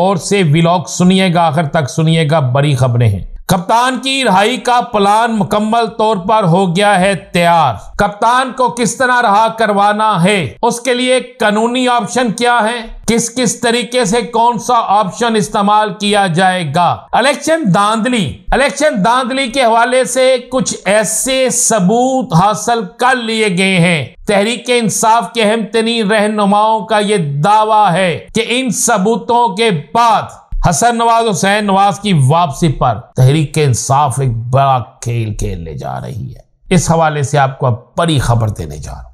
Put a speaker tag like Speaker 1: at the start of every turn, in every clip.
Speaker 1: और से व्लॉग सुनिएगा आखिर तक सुनिएगा बड़ी खबरें हैं कप्तान की रहाई का प्लान मुकम्मल तौर पर हो गया है तैयार कप्तान को किस तरह रहा करवाना है उसके लिए कानूनी ऑप्शन क्या है किस किस तरीके से कौन सा ऑप्शन इस्तेमाल किया जाएगा इलेक्शन दांदली इलेक्शन धांधली के हवाले से कुछ ऐसे सबूत हासिल कर लिए गए हैं तहरीक इंसाफ के अहम तरीन रहनुमाओं का ये दावा है कि इन सबूतों के बाद हसन नवाज हुसैन नवाज की वापसी पर तहरीक इंसाफ एक बड़ा खेल खेलने जा रही है इस हवाले से आपको अब बड़ी खबर देने जा रहा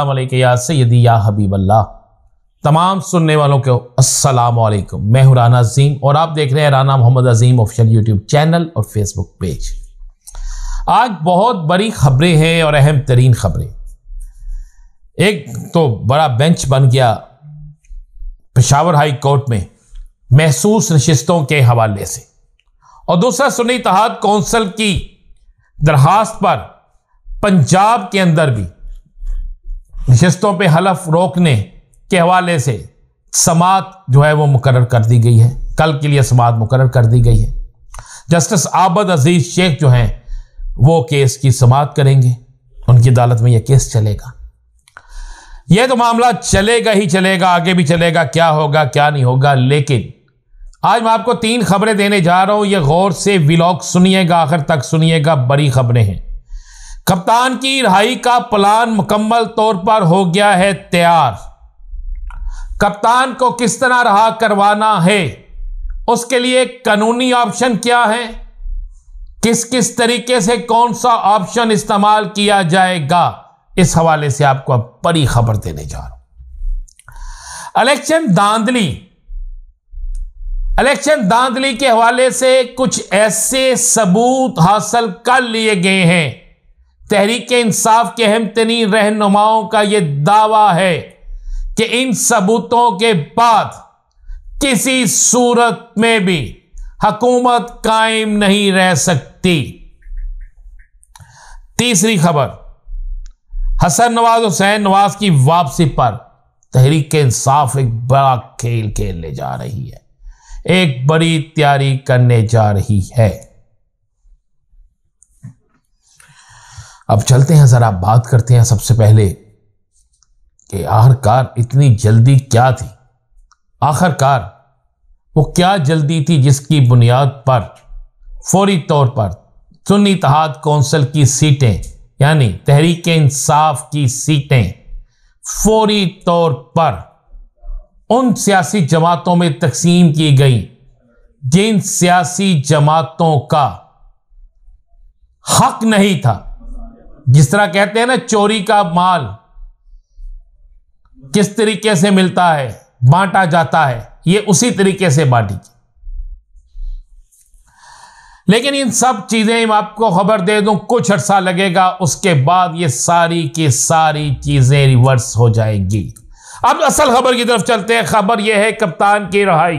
Speaker 1: हूं हबीबल्ला तमाम सुनने वालों को अस्सलाम मैं हूं राना अजीम और आप देख रहे हैं Rana Mohammad Azeem official YouTube channel और फेसबुक पेज आज बहुत बड़ी खबरें हैं और अहम तरीन खबरें एक तो बड़ा बेंच बन गया पेशावर हाई कोर्ट में महसूस नशस्तों के हवाले से और दूसरा सुनी तहाद कौंसल की दरखास्त पर पंजाब के अंदर भी नशस्तों पर हलफ रोकने के हवाले से समात जो है वो मुकर कर दी गई है कल के लिए समात मुकर कर दी गई है जस्टिस आबद अजीज शेख जो हैं वो केस की समाप्त करेंगे उनकी अदालत में यह केस चलेगा यह तो मामला चलेगा ही चलेगा आगे भी चलेगा क्या होगा क्या नहीं होगा लेकिन आज मैं आपको तीन खबरें देने जा रहा हूं यह गौर से व्लॉग सुनिएगा आखिर तक सुनिएगा बड़ी खबरें हैं कप्तान की रिहाई का प्लान मुकम्मल तौर पर हो गया है तैयार कप्तान को किस तरह रहा करवाना है उसके लिए कानूनी ऑप्शन क्या है किस किस तरीके से कौन सा ऑप्शन इस्तेमाल किया जाएगा इस हवाले से आपको अब बड़ी खबर देने जा रहा हूं इलेक्शन दांधली इलेक्शन दांधली के हवाले से कुछ ऐसे सबूत हासिल कर लिए गए हैं तहरीक इंसाफ के अहम तरीन रहनुमाओं का यह दावा है कि इन सबूतों के बाद किसी सूरत में भी हकूमत कायम नहीं रह सकती तीसरी खबर हसन नवाज हुसैन नवाज की वापसी पर तहरीक इंसाफ एक बड़ा खेल खेलने जा रही है एक बड़ी तैयारी करने जा रही है अब चलते हैं ज़रा बात करते हैं सबसे पहले कि आखिरकार इतनी जल्दी क्या थी आखिरकार वो क्या जल्दी थी जिसकी बुनियाद पर फौरी तौर पर सुन्नी तहाद कौंसिल की सीटें यानी तहरीक इंसाफ की सीटें फौरी तौर पर उन सियासी जमातों में तकसीम की गई जिन सियासी जमातों का हक नहीं था जिस तरह कहते हैं ना चोरी का माल किस तरीके से मिलता है बांटा जाता है ये उसी तरीके से बांटी लेकिन इन सब चीज़ें आपको खबर दे दूं कुछ अर्सा लगेगा उसके बाद ये सारी की सारी चीज़ें रिवर्स हो जाएंगी अब असल खबर की तरफ चलते हैं खबर यह है कप्तान की रहाई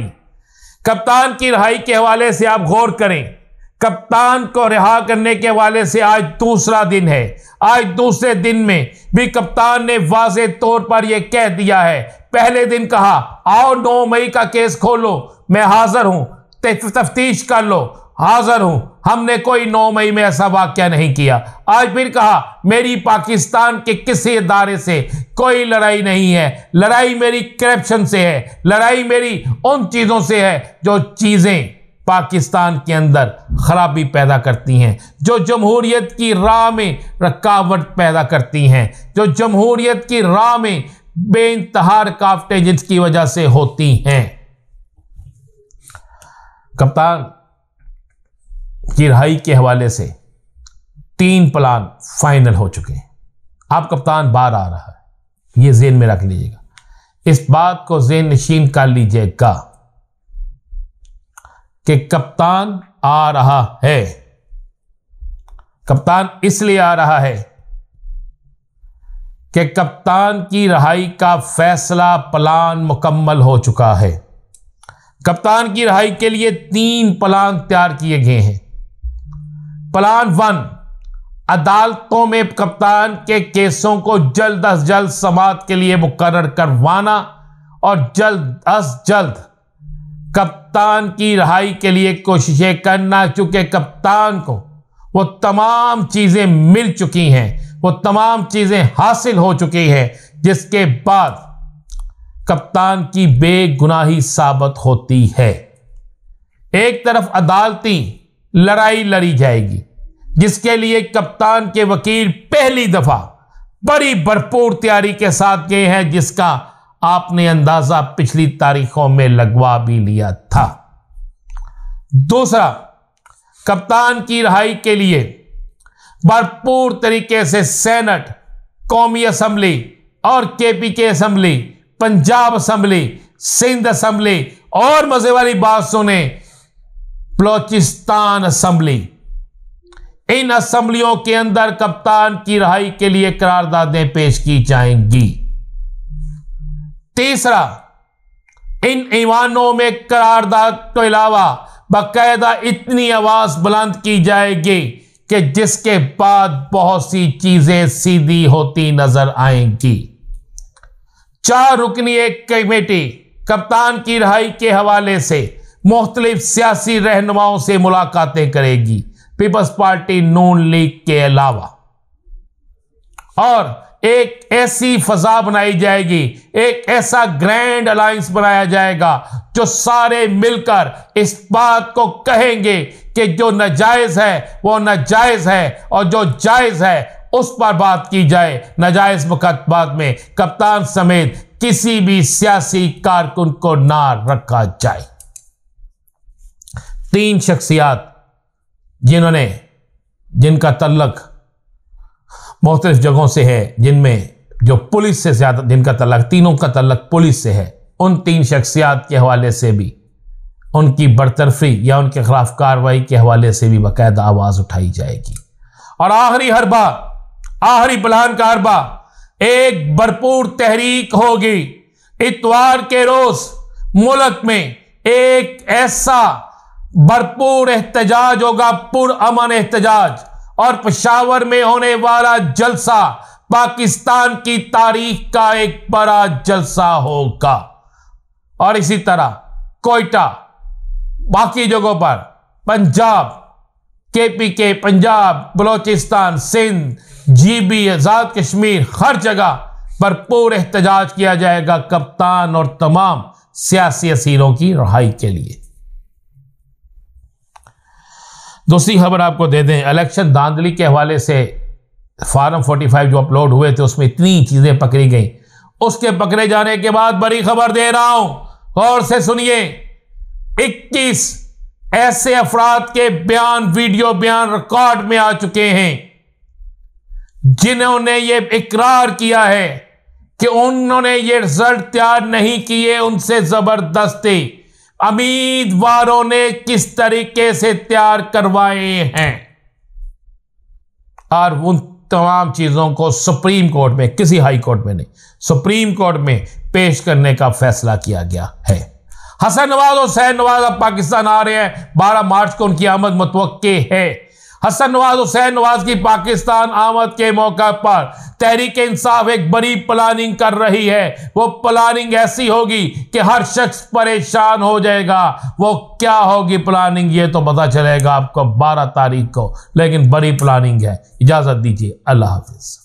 Speaker 1: कप्तान की रहाई के हवाले से आप गौर करें कप्तान को रिहा करने के वाले से आज दूसरा दिन है आज दूसरे दिन में भी कप्तान ने वाज तौर पर यह कह दिया है पहले दिन कहा आओ नौ मई का केस खोलो मैं हाजिर हूं तफ्तीश कर लो हाजिर हूं हमने कोई नौ मई में ऐसा वाक्य नहीं किया आज फिर कहा मेरी पाकिस्तान के किसी इदारे से कोई लड़ाई नहीं है लड़ाई मेरी करप्शन से है लड़ाई मेरी उन चीज़ों से है जो चीज़ें पाकिस्तान के अंदर खराबी पैदा करती हैं जो जमहूरीत की राह में रकावट पैदा करती हैं जो जमहूरीत की राह में बे बेानतहा रुकावटें जिसकी वजह से होती हैं कप्तान की रहाई के हवाले से तीन प्लान फाइनल हो चुके हैं आप कप्तान बाहर आ रहा है ये जेन में रख लीजिएगा इस बात को जेन नशीन कर लीजिएगा कि कप्तान आ रहा है कप्तान इसलिए आ रहा है कि कप्तान की रहाई का फैसला प्लान मुकम्मल हो चुका है कप्तान की रहाई के लिए तीन प्लान तैयार किए गए हैं प्लान वन अदालतों में कप्तान के केसों को जल्द अज जल्द समात के लिए मुकर करवाना और जल्द अज जल्द कप्तान की रहाई के लिए कोशिशें करना चूंकि कप्तान को वो तमाम चीज़ें मिल चुकी हैं वो तमाम चीज़ें हासिल हो चुकी हैं जिसके बाद कप्तान की बेगुनाही साबित होती है एक तरफ अदालती लड़ाई लड़ी जाएगी जिसके लिए कप्तान के वकील पहली दफ़ा बड़ी भरपूर तैयारी के साथ गए हैं जिसका आपने अंदाजा पिछली तारीखों में लगवा भी लिया था दूसरा कप्तान की रहाई के लिए भरपूर तरीके से सेनेट कौमी असम्बली और केपी के assembly Punjab assembly Sindh assembly और मजे वाली बात सुने बलोचिस्तान असम्बली इन असम्बलियों के अंदर कप्तान की रहाई के लिए करारदादें पेश की जाएंगी तीसरा इन ईमानों में करारदाद के अलावा बाकायदा इतनी आवाज़ बुलंद की जाएगी कि जिसके बाद बहुत सी चीज़ें सीधी होती नज़र आएंगी चार रुकनी एक कमेटी कप्तान की रहाई के हवाले से मुख्तलिफ सियासी रहनुमाओं से मुलाकातें करेगी पीपल्स पार्टी नून लीग के अलावा और एक ऐसी फजा बनाई जाएगी एक ऐसा ग्रैंड अलायंस बनाया जाएगा जो सारे मिलकर इस बात को कहेंगे कि जो नजायज है वो नजायज है और जो जायज़ है उस पर बात की जाए नजायज मुकदमात में कप्तान समेत किसी भी सियासी कारकुन को ना रखा जाए तीन शख्सियात जिन्होंने जिनका तल्लक मुख्तलिफ जगहों से है जिनमें जो पुलिस से ज़्यादा जिनका तलक तीनों का तलक पुलिस से है उन तीन शख्सियात के हवाले से भी उनकी बरतरफी या उनके खिलाफ कार्रवाई के हवाले से भी बाकायदा आवाज़ उठाई जाएगी और आखिरी हरबा आखिरी प्लान का हरबा एक भरपूर तहरीक होगी इतवार के रोज़ मुल्क में एक ऐसा भरपूर एहतजाज होगा पुरअमन एहतजाज और पशावर में होने वाला जलसा पाकिस्तान की तारीख का एक बड़ा जलसा होगा और इसी तरह कोयटा बाकी जगहों पर पंजाब के P K Punjab Balochistan Sindh GB Azad Kashmir हर जगह भरपूर एहतजाज किया जाएगा कप्तान और तमाम सियासी असीरों की रहाई के लिए दूसरी खबर आपको दे दें इलेक्शन धांधली के हवाले से फार्म 45 जो अपलोड हुए थे उसमें इतनी चीज़ें पकड़ी गई उसके पकड़े जाने के बाद बड़ी खबर दे रहा हूं और से सुनिए 21 ऐसे अफराद के बयान वीडियो बयान रिकॉर्ड में आ चुके हैं जिन्होंने ये इकरार किया है कि उन्होंने ये रिजल्ट तैयार नहीं किए उनसे जबरदस्ती उम्मीदवारों ने किस तरीके से तैयार करवाए हैं और उन तमाम चीज़ों को सुप्रीम कोर्ट में किसी हाई कोर्ट में नहीं सुप्रीम कोर्ट में पेश करने का फैसला किया गया है हसन नवाज और सैन नवाज अब पाकिस्तान आ रहे हैं 12 मार्च को उनकी आमद मतवक़ है हसन नवाज हुसैन नवाज की पाकिस्तान आमद के मौका पर तहरीक इंसाफ एक बड़ी प्लानिंग कर रही है वो प्लानिंग ऐसी होगी कि हर शख्स परेशान हो जाएगा वो क्या होगी प्लानिंग ये तो पता चलेगा आपको बारह तारीख को लेकिन बड़ी प्लानिंग है इजाज़त दीजिए अल्लाह हाफिज़